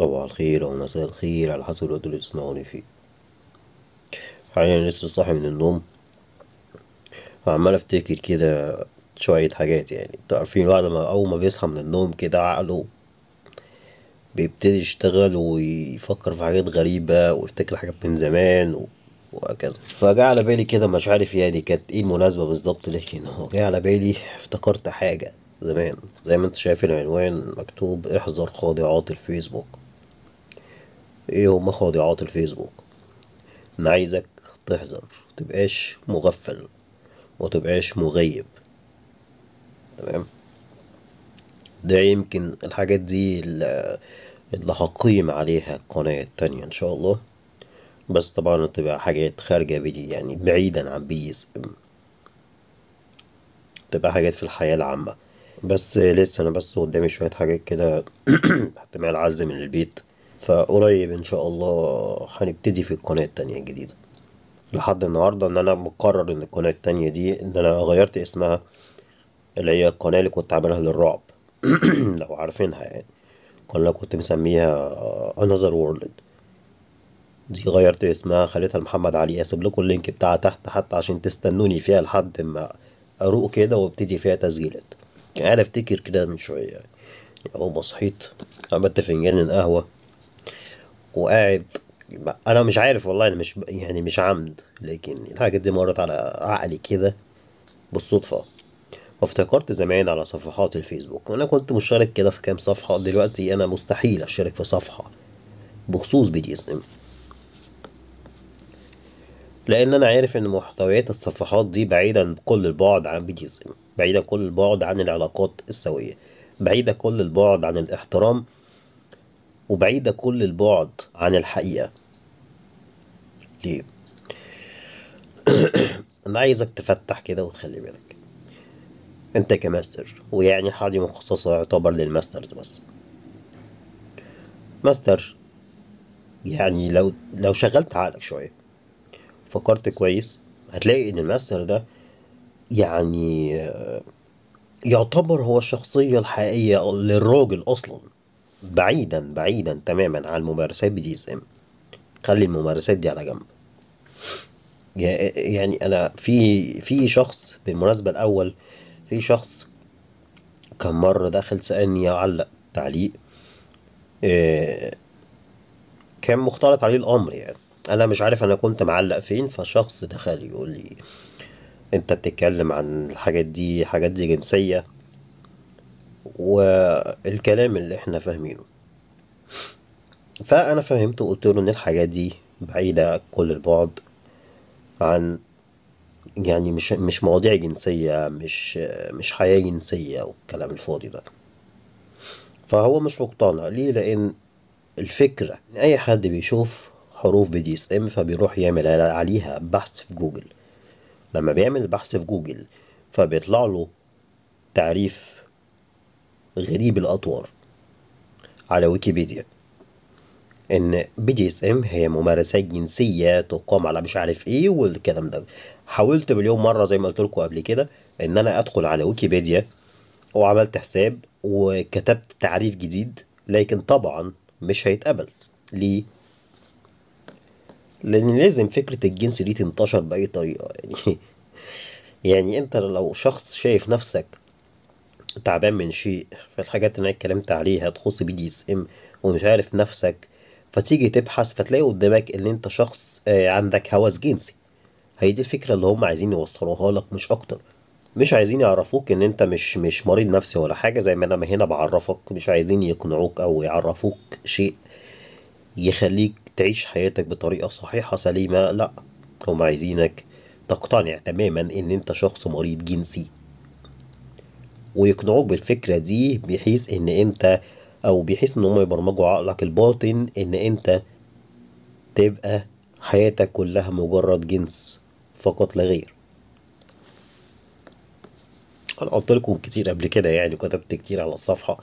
صباح الخير أو مساء الخير على حسب الوقت اللي بتسمعوني فيه حاليا لسه صاحي من النوم عمال افتكر كده شوية حاجات يعني انتوا عارفين الواحد ما أول ما بيصحى من النوم كده عقله بيبتدي يشتغل ويفكر في حاجات غريبة ويفتكر حاجات من زمان و... وهكذا فجاء على بالي كده مش عارف يعني كانت ايه المناسبة بالظبط لكن هو جاء على بالي افتكرت حاجة زمان زي ما انت شايف العنوان مكتوب احذر خاضعات الفيسبوك ايه هما خاضعات الفيسبوك انا عايزك تحذر متبقاش مغفل وتبقاش مغيب تمام ده يمكن الحاجات دي اللي هقيم عليها القناة التانية ان شاء الله بس طبعا تبقى حاجات خارجة بيدي يعني بعيدا عن بي اس ام تبقى حاجات في الحياة العامة بس لسه انا بس قدامي شوية حاجات كده احتمال عزم من البيت فقريب ان شاء الله هنبتدي في القناة التانية الجديدة لحد النهاردة ان انا مقرر ان القناة التانية دي ان انا غيرت اسمها اللي هي القناة اللي كنت عاملها للرعب لو عارفينها يعني كنا كنت مسميها انذر وورلد دي غيرت اسمها خليتها لمحمد علي اسيب لكم اللينك بتاعها تحت حتى عشان تستنوني فيها لحد ما اروق كده وابتدي فيها تسجيلات قاعد يعني افتكر كده من شويه يعني او بصحيت عملت فنجان القهوه وقاعد انا مش عارف والله انا مش يعني مش عمد لكن الحاجة دي مرت على عقلي كده بالصدفة وافتكرت زمان على صفحات الفيسبوك وانا كنت مشترك كده في كام صفحة دلوقتي انا مستحيل اشترك في صفحة بخصوص بي دي اس ام لان انا عارف ان محتويات الصفحات دي بعيدة كل البعد عن بي دي اس ام بعيدة كل البعد عن العلاقات السوية بعيدة كل البعد عن الاحترام وبعيدة كل البعد عن الحقيقة ليه؟ أنا عايزك تفتح كده وتخلي بالك أنت كماستر ويعني حاجة مخصصة يعتبر للماسترز بس ماستر يعني لو لو شغلت عقلك شوية فكرت كويس هتلاقي إن الماستر ده يعني آه، يعتبر هو الشخصية الحقيقية للراجل أصلاً بعيدا بعيدا تماما عن الممارسات بدي اس ام خلي الممارسات دي على جنب يعني انا في في شخص بالمناسبه الاول في شخص كان مره داخل سالني علق تعليق آه، كان مختلط عليه الامر يعني انا مش عارف انا كنت معلق فين فشخص دخل يقول لي انت بتتكلم عن الحاجات دي حاجات دي جنسيه والكلام اللي احنا فاهمينه فأنا فهمت وقلت له إن الحياة دي بعيدة كل البعد عن يعني مش مش مواضيع جنسية مش مش حياة جنسية والكلام الفاضي ده فهو مش مقتنع ليه لأن الفكرة إن أي حد بيشوف حروف بي دي اس ام فبيروح يعمل عليها بحث في جوجل لما بيعمل بحث في جوجل فبيطلع له تعريف غريب الأطوار على ويكيبيديا ان بي دي اس ام هي ممارسات جنسيه تقام على مش عارف ايه والكلام ده حاولت مليون مره زي ما قلت لكم قبل كده ان انا ادخل على ويكيبيديا وعملت حساب وكتبت تعريف جديد لكن طبعا مش هيتقبل ليه لان لازم فكره الجنس دي تنتشر باي طريقه يعني يعني انت لو شخص شايف نفسك تعبان من شيء فالحاجات اللي انا اتكلمت عليها تخص بي دي اس ام ومش عارف نفسك فتيجي تبحث فتلاقي قدامك ان انت شخص آه، عندك هوس جنسي هي دي الفكره اللي هم عايزين يوصلوها لك مش اكتر مش عايزين يعرفوك ان انت مش مش مريض نفسي ولا حاجه زي ما انا هنا بعرفك مش عايزين يقنعوك او يعرفوك شيء يخليك تعيش حياتك بطريقه صحيحه سليمه لا هم عايزينك تقتنع تماما ان انت شخص مريض جنسي ويقنعوك بالفكرة دي بحيث ان انت او بحيث ان هم يبرمجوا عقلك الباطن ان انت تبقى حياتك كلها مجرد جنس فقط لا غير انا قلت لكم كتير قبل كده يعني كتبت كتير على الصفحة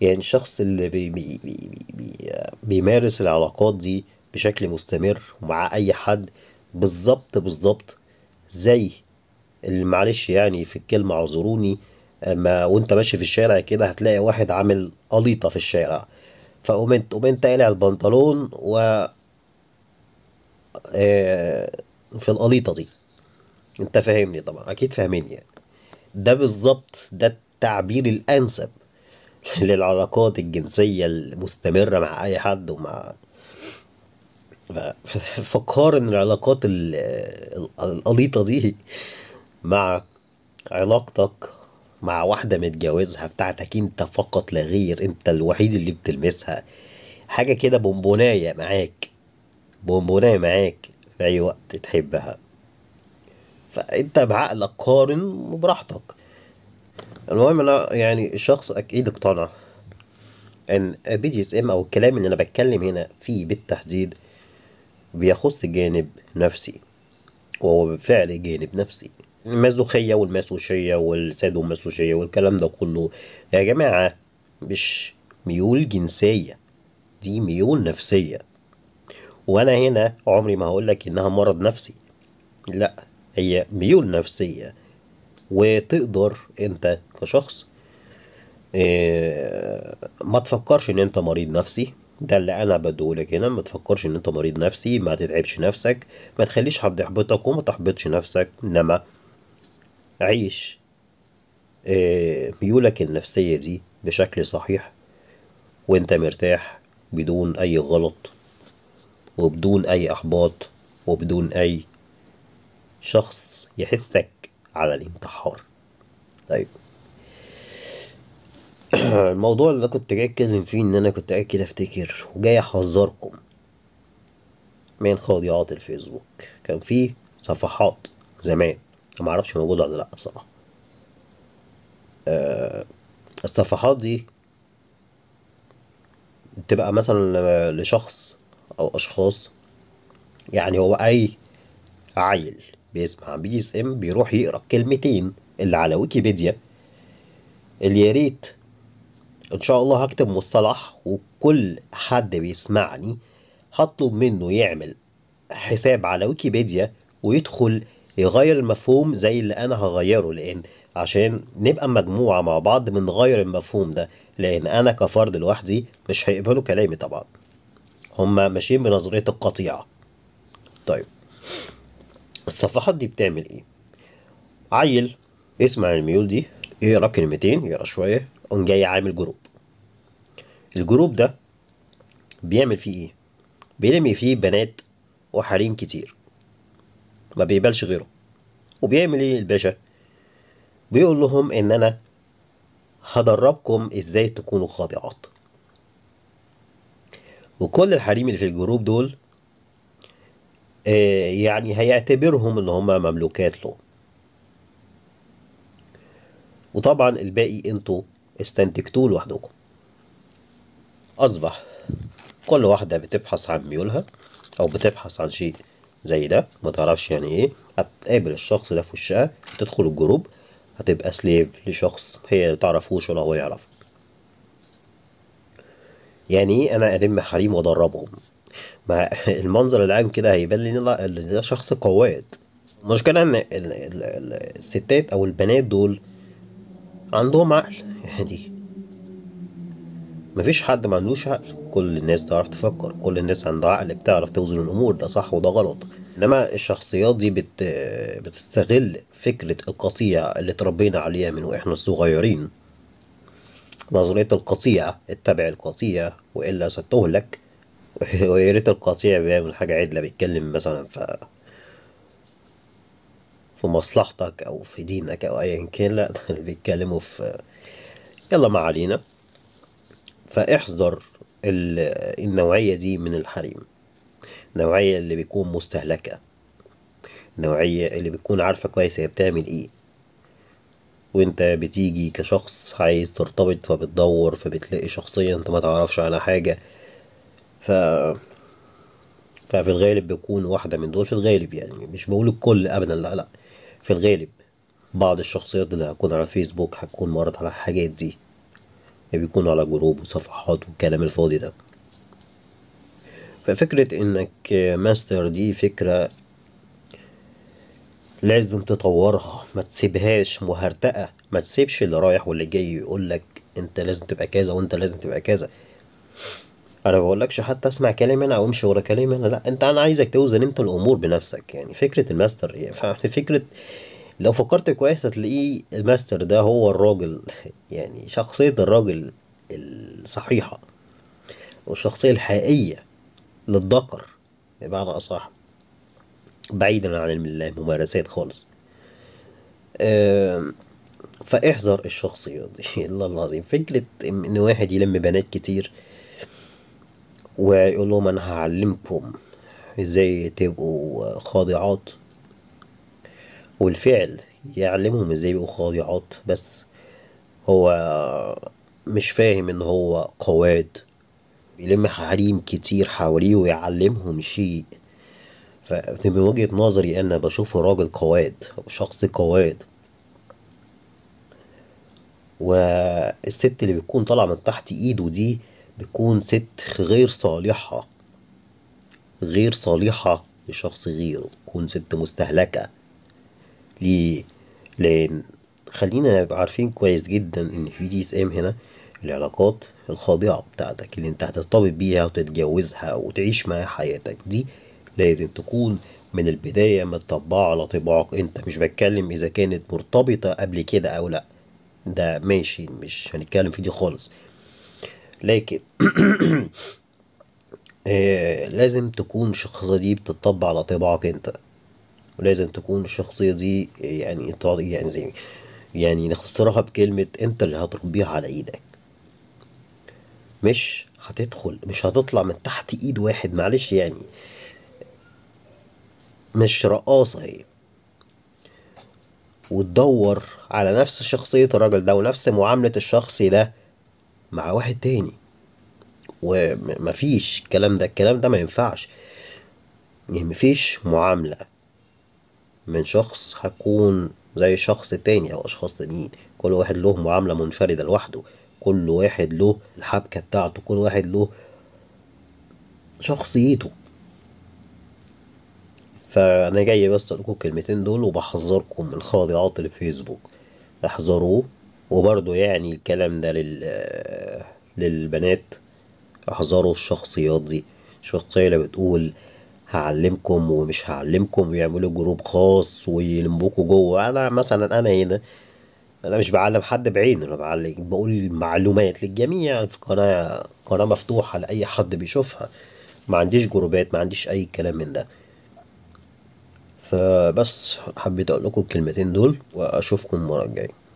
يعني الشخص اللي بي بي بي بي بيمارس العلاقات دي بشكل مستمر مع اي حد بالظبط بالظبط زي اللي معلش يعني في الكلمة اعذروني ما وانت ماشي في الشارع كده هتلاقي واحد عامل قليطه في الشارع فقمت قمت قالع البنطلون و آه، في القليطه دي انت فاهمني طبعا اكيد فاهمني يعني ده بالظبط ده التعبير الانسب للعلاقات الجنسيه المستمره مع اي حد ومع فكار ان العلاقات القليطه دي مع علاقتك مع واحدة متجوزها بتاعتك انت فقط لا غير انت الوحيد اللي بتلمسها حاجة كده بونبوناية معاك بونبوناية معاك في أي وقت تحبها فأنت بعقلك قارن وبراحتك المهم أنا يعني الشخص أكيد اقتنع إن بي جي اس إم أو الكلام اللي أنا بتكلم هنا فيه بالتحديد بيخص جانب نفسي وهو بالفعل جانب نفسي المازوخيه والماسوشيه والماسوشيه والكلام ده كله يا جماعه مش ميول جنسيه دي ميول نفسيه وانا هنا عمري ما هقول لك انها مرض نفسي لا هي ميول نفسيه وتقدر انت كشخص آه، ما تفكرش ان انت مريض نفسي ده اللي انا بديهولك هنا ما تفكرش ان انت مريض نفسي ما تتعبش نفسك ما تخليش حد يحبطك وما تحبطش نفسك انما عيش آه، ميولك النفسية دي بشكل صحيح وانت مرتاح بدون اي غلط وبدون اي احباط وبدون اي شخص يحثك على الانتحار طيب الموضوع اللي كنت جاي اتكلم فيه ان انا كنت قاعد كده افتكر وجاي احذركم من خاضعات الفيسبوك كان في صفحات زمان ما اعرفش موجود ولا لا بصراحه أه الصفحات دي بتبقى مثلا لشخص او اشخاص يعني هو اي عيل بيسمع بي اس ام بيروح يقرا كلمتين اللي على ويكيبيديا اللي يا ريت ان شاء الله هكتب مصطلح وكل حد بيسمعني هطلب منه يعمل حساب على ويكيبيديا ويدخل يغير المفهوم زي اللي انا هغيره لان عشان نبقى مجموعه مع بعض بنغير المفهوم ده لان انا كفرد لوحدي مش هيقبلوا كلامي طبعا هما ماشيين بنظريه القطيعه طيب الصفحات دي بتعمل ايه عيل اسمع الميول دي يقرا كلمتين يقرا شويه قوم جاي عامل جروب الجروب ده بيعمل فيه ايه بيرمي فيه بنات وحريم كتير ما بيقبلش غيره وبيعمل ايه الباشا بيقول لهم ان انا هدربكم ازاي تكونوا خاضعات وكل الحريم اللي في الجروب دول آه، يعني هيعتبرهم ان هم مملوكات له وطبعا الباقي انتوا استنتجتوه لوحدكم اصبح كل واحده بتبحث عن ميولها او بتبحث عن شيء زي ده ما تعرفش يعني ايه هتقابل الشخص ده في وشها تدخل الجروب هتبقى سليف لشخص هي متعرفوش ولا هو يعرف يعني ايه انا الم حريم وادربهم ما المنظر العام كده هيبان لي ان ده شخص قواد المشكلة ان الستات او البنات دول عندهم عقل يعني مفيش حد ما عندوش عقل كل الناس تعرف تفكر كل الناس عندها عقل بتعرف توزن الامور ده صح وده غلط انما الشخصيات دي بت بتستغل فكره القطيع اللي اتربينا عليها من واحنا صغيرين نظريه القطيع اتبع القطيع والا ستهلك ويا ريت القطيع بيعمل حاجه عدله بيتكلم مثلا ف في مصلحتك او في دينك او ايا كان لا بيتكلموا في يلا ما علينا فاحذر النوعيه دي من الحريم النوعية اللي بيكون مستهلكة النوعية اللي بتكون عارفة كويس هي بتعمل ايه وانت بتيجي كشخص عايز ترتبط فبتدور فبتلاقي شخصية انت ما تعرفش على حاجة ف ففي الغالب بيكون واحدة من دول في الغالب يعني مش بقول الكل ابدا لا لا في الغالب بعض الشخصيات اللي هتكون على فيسبوك هتكون مرت على الحاجات دي بيكونوا على جروب وصفحات والكلام الفاضي ده ففكرة انك ماستر دي فكرة لازم تطورها ما تسيبهاش مهرتقة ما تسيبش اللي رايح واللي جاي يقولك انت لازم تبقى كذا وانت لازم تبقى كذا انا بقولكش حتى اسمع كلامي انا او امشي ورا كلامي انا لا انت انا عايزك توزن انت الامور بنفسك يعني فكرة الماستر يعني فكرة لو فكرت كويس هتلاقيه الماستر ده هو الراجل يعني شخصية الراجل الصحيحة والشخصية الحقيقية للذكر بمعنى أصح بعيدا عن الممارسات خالص فاحذر الشخصيات دي الله العظيم فكرة ان واحد يلم بنات كتير ويقول لهم انا هعلمكم ازاي تبقوا خاضعات والفعل يعلمهم ازاي يبقوا خاضعات بس هو مش فاهم ان هو قواد بيلم حريم كتير حواليه ويعلمهم شيء فمن وجهة نظري أنا بشوفه راجل قواد أو شخص قواد والست اللي بتكون طالعة من تحت إيده دي بتكون ست غير صالحة غير صالحة لشخص غيره تكون ست مستهلكة ليه؟ لأن خلينا نبقى عارفين كويس جدا إن في دي اس ام هنا العلاقات الخاضعة بتاعتك اللي انت هترتبط بيها وتتجوزها وتعيش معاها حياتك دي لازم تكون من البداية متطبعة على طباعك انت مش بتكلم اذا كانت مرتبطة قبل كده او لا ده ماشي مش هنتكلم في دي خالص لكن آه لازم تكون الشخصية دي بتطبع على طباعك انت ولازم تكون الشخصية دي يعني يعني زي يعني نختصرها بكلمة انت اللي هتربيها على ايدك مش هتدخل مش هتطلع من تحت ايد واحد معلش يعني مش رقاصة هي وتدور على نفس شخصية الراجل ده ونفس معاملة الشخص ده مع واحد تاني ومفيش الكلام ده الكلام ده ما ينفعش يعني مفيش معاملة من شخص هكون زي شخص تاني أو أشخاص تانيين كل واحد له معاملة منفردة لوحده كل واحد له الحبكة بتاعته كل واحد له شخصيته فانا جاي بس أقولكوا لكم الكلمتين دول وبحذركم من خاضعات الفيسبوك احذروه وبرضه يعني الكلام ده لل للبنات احذروا الشخصيات دي الشخصية اللي بتقول هعلمكم ومش هعلمكم ويعملوا جروب خاص ويلموكوا جوه انا مثلا انا هنا انا مش بعلم حد بعينه انا بعلم بقول معلومات للجميع في قناه قناه مفتوحه لاي حد بيشوفها ما عنديش جروبات ما عنديش اي كلام من ده فبس حبيت اقول لكم الكلمتين دول واشوفكم المره الجايه